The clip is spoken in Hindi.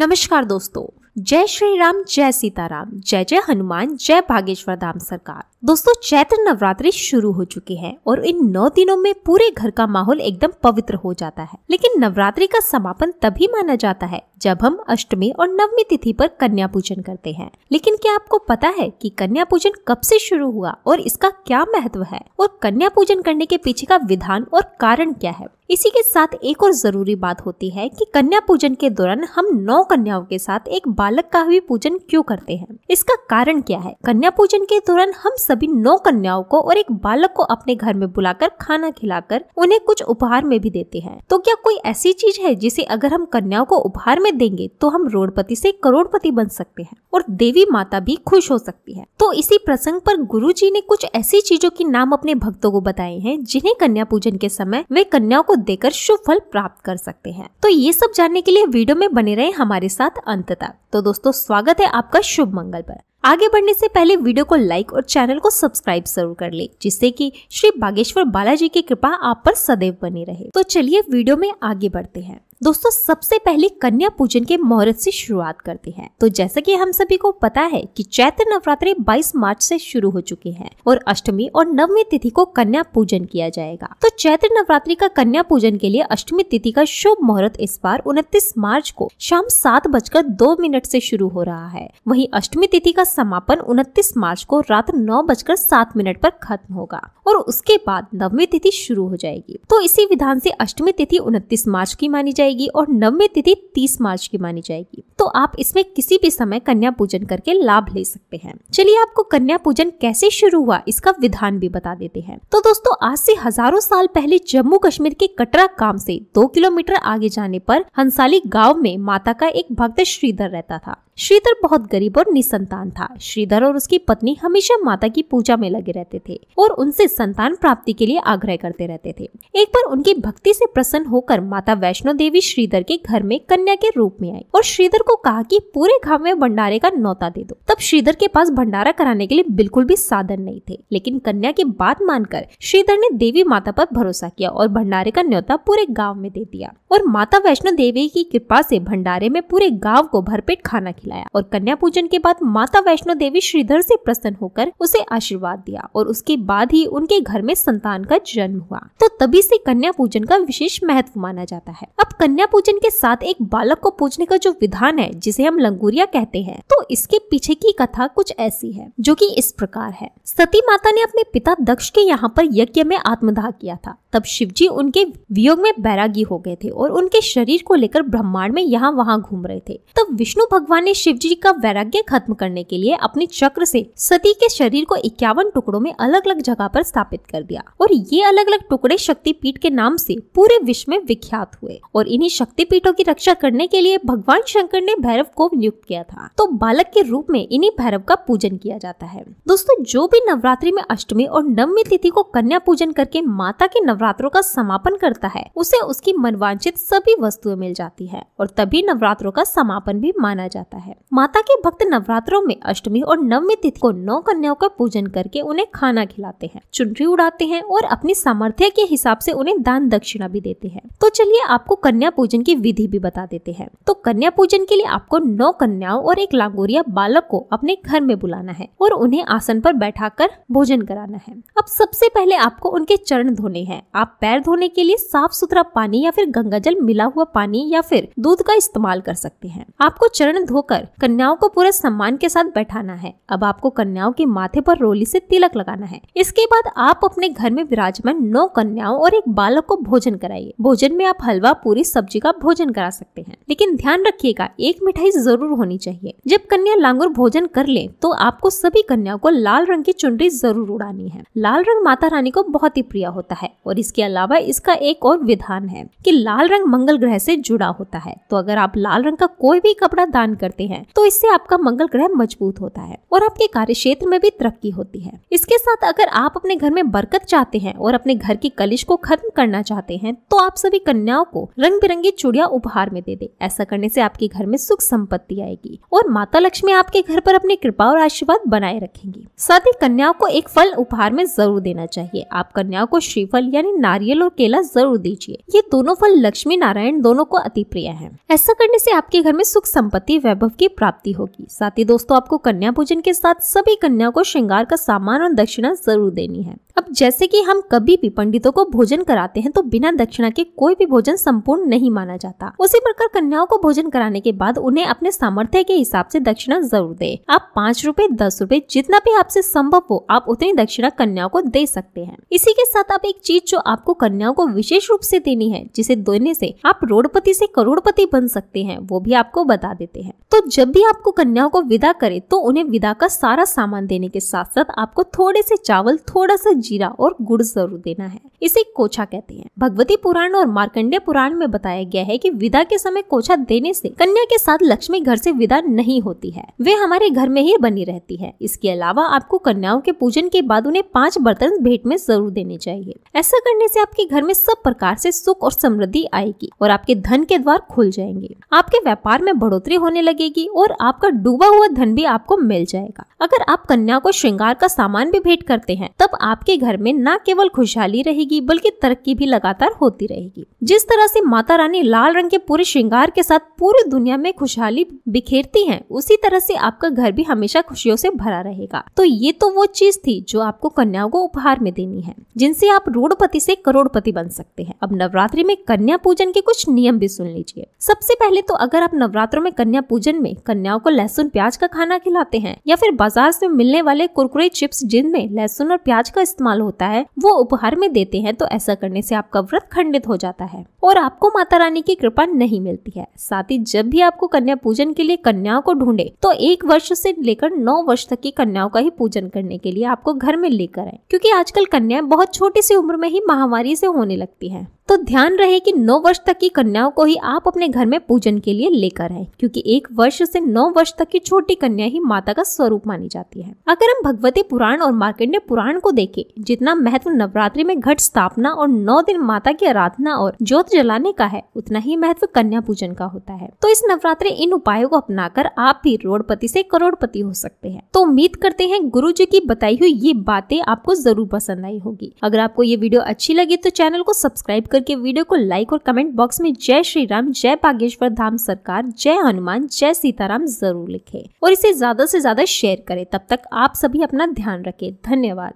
नमस्कार दोस्तों जय श्री राम जय सीताराम जय जय हनुमान जय भागेश्वर धाम सरकार दोस्तों चैत्र नवरात्रि शुरू हो चुकी है और इन नौ दिनों में पूरे घर का माहौल एकदम पवित्र हो जाता है लेकिन नवरात्रि का समापन तभी माना जाता है जब हम अष्टमी और नवमी तिथि पर कन्या पूजन करते हैं लेकिन क्या आपको पता है कि कन्या पूजन कब से शुरू हुआ और इसका क्या महत्व है और कन्या पूजन करने के पीछे का विधान और कारण क्या है इसी के साथ एक और जरूरी बात होती है कि कन्या पूजन के दौरान हम नौ कन्याओं के साथ एक बालक का भी पूजन क्यों करते हैं इसका कारण क्या है कन्या पूजन के दौरान हम सभी नौ कन्याओं को और एक बालक को अपने घर में बुलाकर खाना खिलाकर उन्हें कुछ उपहार में भी देते हैं तो क्या कोई ऐसी चीज है जिसे अगर हम कन्याओं को उपहार में हमें देंगे तो हम रोडपति से करोड़पति बन सकते हैं और देवी माता भी खुश हो सकती है तो इसी प्रसंग पर गुरु जी ने कुछ ऐसी चीजों के नाम अपने भक्तों को बताए हैं जिन्हें कन्या पूजन के समय वे कन्याओं को देकर शुभ फल प्राप्त कर सकते हैं तो ये सब जानने के लिए वीडियो में बने रहे हमारे साथ अंत तक तो दोस्तों स्वागत है आपका शुभ मंगल पर आगे बढ़ने से पहले वीडियो को लाइक और चैनल को सब्सक्राइब जरूर कर ले जिससे कि श्री बागेश्वर बालाजी की कृपा आप पर सदैव बनी रहे तो चलिए वीडियो में आगे बढ़ते हैं दोस्तों सबसे पहले कन्या पूजन के मुहूर्त से शुरुआत करते हैं तो जैसा कि हम सभी को पता है कि चैत्र नवरात्रि 22 मार्च से शुरू हो चुके हैं और अष्टमी और नवमी तिथि को कन्या पूजन किया जाएगा तो चैत्र नवरात्रि का कन्या पूजन के लिए अष्टमी तिथि का शुभ मुहूर्त इस बार उनतीस मार्च को शाम सात बजकर दो मिनट ऐसी शुरू हो रहा है वही अष्टमी तिथि का समापन उनतीस मार्च को रात नौ बजकर सात मिनट आरोप खत्म होगा और उसके बाद नवमी तिथि शुरू हो जाएगी तो इसी विधान ऐसी अष्टमी तिथि उनतीस मार्च की मानी जाएगी जाएगी और नवमी तिथि 30 मार्च की मानी जाएगी तो आप इसमें किसी भी समय कन्या पूजन करके लाभ ले सकते हैं चलिए आपको कन्या पूजन कैसे शुरू हुआ इसका विधान भी बता देते हैं तो दोस्तों आज से हजारों साल पहले जम्मू कश्मीर के कटरा काम से दो किलोमीटर आगे जाने पर हंसाली गाँव में माता का एक भक्त श्रीधर रहता था श्रीधर बहुत गरीब और निसंतान था श्रीधर और उसकी पत्नी हमेशा माता की पूजा में लगे रहते थे और उनसे संतान प्राप्ति के लिए आग्रह करते रहते थे एक बार उनकी भक्ति से प्रसन्न होकर माता वैष्णो देवी श्रीधर के घर में कन्या के रूप में आई और श्रीधर को कहा कि पूरे गाँव में भंडारे का नौता दे दो तब श्रीधर के पास भंडारा कराने के लिए बिल्कुल भी साधन नहीं थे लेकिन कन्या की बात मानकर श्रीधर ने देवी माता पर भरोसा किया और भंडारे का न्योता पूरे गाँव में दे दिया और माता वैष्णो देवी की कृपा से भंडारे में पूरे गाँव को भरपेट खाना खिला खिलाया और कन्या पूजन के बाद माता वैष्णो देवी श्रीधर से प्रसन्न होकर उसे आशीर्वाद दिया और उसके बाद ही उनके घर में संतान का जन्म हुआ तो तभी से कन्या पूजन का विशेष महत्व माना जाता है अब कन्या पूजन के साथ एक बालक को पूजने का जो विधान है जिसे हम लंगूरिया कहते हैं तो इसके पीछे की कथा कुछ ऐसी है जो की इस प्रकार है सती माता ने अपने पिता दक्ष के यहाँ पर यज्ञ में आत्मदाह किया था तब जी उनके वियोग में बैरागी हो गए थे और उनके शरीर को लेकर ब्रह्मांड में यहाँ वहाँ घूम रहे थे तब विष्णु भगवान ने शिवजी का वैराग्य खत्म करने के लिए अपने चक्र से सती के शरीर को इक्यावन टुकड़ों में अलग अलग जगह पर स्थापित कर दिया और ये अलग अलग टुकड़े शक्तिपीठ के नाम से पूरे विश्व में विख्यात हुए और इन्हीं शक्ति पीठों की रक्षा करने के लिए भगवान शंकर ने भैरव को नियुक्त किया था तो बालक के रूप में इन्हीं भैरव का पूजन किया जाता है दोस्तों जो भी नवरात्रि में अष्टमी और नवमी तिथि को कन्या पूजन करके माता के नवरात्रों का समापन करता है उसे उसकी मनवांचित सभी वस्तुएं मिल जाती है और तभी नवरात्रों का समापन भी माना जाता है है माता के भक्त नवरात्रों में अष्टमी और नवमी तिथि को नौ कन्याओं का पूजन करके उन्हें खाना खिलाते हैं चुनरी उड़ाते हैं और अपनी सामर्थ्य के हिसाब से उन्हें दान दक्षिणा भी देते हैं तो चलिए आपको कन्या पूजन की विधि भी बता देते हैं तो कन्या पूजन के लिए आपको नौ कन्याओं और एक लांगोरिया बालक को अपने घर में बुलाना है और उन्हें आसन पर कर भोजन कराना है अब सबसे पहले आपको उनके चरण धोने हैं आप पैर धोने के लिए साफ सुथरा पानी या फिर गंगा जल मिला हुआ पानी या फिर दूध का इस्तेमाल कर सकते हैं आपको चरण धो होकर कन्याओं को पूरे सम्मान के साथ बैठाना है अब आपको कन्याओं के माथे पर रोली से तिलक लगाना है इसके बाद आप अपने घर में विराजमान नौ कन्याओं और एक बालक को भोजन कराइए भोजन में आप हलवा पूरी सब्जी का भोजन करा सकते हैं लेकिन ध्यान रखिएगा एक मिठाई जरूर होनी चाहिए जब कन्या लांगुर भोजन कर ले तो आपको सभी कन्याओं को लाल रंग की चुनरी जरूर उड़ानी है लाल रंग माता रानी को बहुत ही प्रिय होता है और इसके अलावा इसका एक और विधान है कि लाल रंग मंगल ग्रह से जुड़ा होता है तो अगर आप लाल रंग का कोई भी कपड़ा दान करते करते हैं तो इससे आपका मंगल ग्रह मजबूत होता है और आपके कार्य क्षेत्र में भी तरक्की होती है इसके साथ अगर आप अपने घर में बरकत चाहते हैं और अपने घर की कलिश को खत्म करना चाहते हैं तो आप सभी कन्याओं को रंग बिरंगी चूड़िया उपहार में दे दे ऐसा करने से आपके घर में सुख संपत्ति आएगी और माता लक्ष्मी आपके घर पर अपनी कृपा और आशीर्वाद बनाए रखेंगी साथ ही कन्याओं को एक फल उपहार में जरूर देना चाहिए आप कन्याओं को श्रीफल यानी नारियल और केला जरूर दीजिए ये दोनों फल लक्ष्मी नारायण दोनों को अति प्रिय है ऐसा करने से आपके घर में सुख संपत्ति वैभव वैभव की प्राप्ति होगी साथ ही दोस्तों आपको कन्या पूजन के साथ सभी कन्या को श्रृंगार का सामान और दक्षिणा जरूर देनी है अब जैसे कि हम कभी भी पंडितों को भोजन कराते हैं तो बिना दक्षिणा के कोई भी भोजन संपूर्ण नहीं माना जाता उसी प्रकार कन्याओं को भोजन कराने के बाद उन्हें अपने सामर्थ्य के हिसाब से दक्षिणा जरूर दे आप पाँच रूपए दस रूपए जितना भी आपसे संभव हो आप उतनी दक्षिणा कन्याओं को दे सकते हैं इसी के साथ आप एक चीज जो आपको कन्याओं को विशेष रूप से देनी है जिसे देने से आप रोडपति से करोड़पति बन सकते हैं वो भी आपको बता देते हैं तो दोस्तों जब भी आपको कन्याओं को विदा करे तो उन्हें विदा का सारा सामान देने के साथ साथ आपको थोड़े से चावल थोड़ा सा जीरा और गुड़ जरूर देना है इसे कोछा कहते हैं भगवती पुराण और मार्कंडे पुराण में बताया गया है कि विदा के समय कोछा देने से कन्या के साथ लक्ष्मी घर से विदा नहीं होती है वे हमारे घर में ही बनी रहती है इसके अलावा आपको कन्याओं के पूजन के बाद उन्हें पांच बर्तन भेंट में जरूर देने चाहिए ऐसा करने से आपके घर में सब प्रकार से सुख और समृद्धि आएगी और आपके धन के द्वार खुल जाएंगे आपके व्यापार में बढ़ोतरी होने लगेगी और आपका डूबा हुआ धन भी आपको मिल जाएगा अगर आप कन्या को श्रृंगार का सामान भी भेंट करते हैं तब आपके घर में न केवल खुशहाली रहेगी रहेगी बल्कि तरक्की भी लगातार होती रहेगी जिस तरह से माता रानी लाल रंग के पूरे श्रृंगार के साथ पूरी दुनिया में खुशहाली बिखेरती है उसी तरह से आपका घर भी हमेशा खुशियों से भरा रहेगा तो ये तो वो चीज थी जो आपको कन्याओं को उपहार में देनी है जिनसे आप रोडपति से करोड़पति बन सकते हैं अब नवरात्रि में कन्या पूजन के कुछ नियम भी सुन लीजिए सबसे पहले तो अगर आप नवरात्रों में कन्या पूजन में कन्याओं को लहसुन प्याज का खाना खिलाते हैं या फिर बाजार से मिलने वाले कुरकुरे चिप्स जिनमें लहसुन और प्याज का इस्तेमाल होता है वो उपहार में देते लेते हैं तो ऐसा करने से आपका व्रत खंडित हो जाता है और आपको माता रानी की कृपा नहीं मिलती है साथ ही जब भी आपको कन्या पूजन के लिए कन्याओं को ढूंढे तो एक वर्ष से लेकर नौ वर्ष तक की कन्याओं का ही पूजन करने के लिए आपको घर में लेकर आए क्योंकि आजकल कन्याएं बहुत छोटी सी उम्र में ही महामारी से होने लगती है तो ध्यान रहे कि 9 वर्ष तक की कन्याओं को ही आप अपने घर में पूजन के लिए लेकर आए क्योंकि एक वर्ष से 9 वर्ष तक की छोटी कन्या ही माता का स्वरूप मानी जाती है अगर हम भगवती पुराण और मार्केंडे पुराण को देखें जितना महत्व नवरात्रि में घट स्थापना और नौ दिन माता की आराधना और ज्योत जलाने का है उतना ही महत्व कन्या पूजन का होता है तो इस नवरात्रि इन उपायों को अपना आप भी रोडपति से करोड़पति हो सकते हैं तो उम्मीद करते हैं गुरु जी की बताई हुई ये बातें आपको जरूर पसंद आई होगी अगर आपको ये वीडियो अच्छी लगी तो चैनल को सब्सक्राइब कर करके वीडियो को लाइक और कमेंट बॉक्स में जय श्री राम जय बागेश्वर धाम सरकार जय हनुमान जय सीताराम जरूर लिखें और इसे ज्यादा से ज्यादा शेयर करें तब तक आप सभी अपना ध्यान रखें धन्यवाद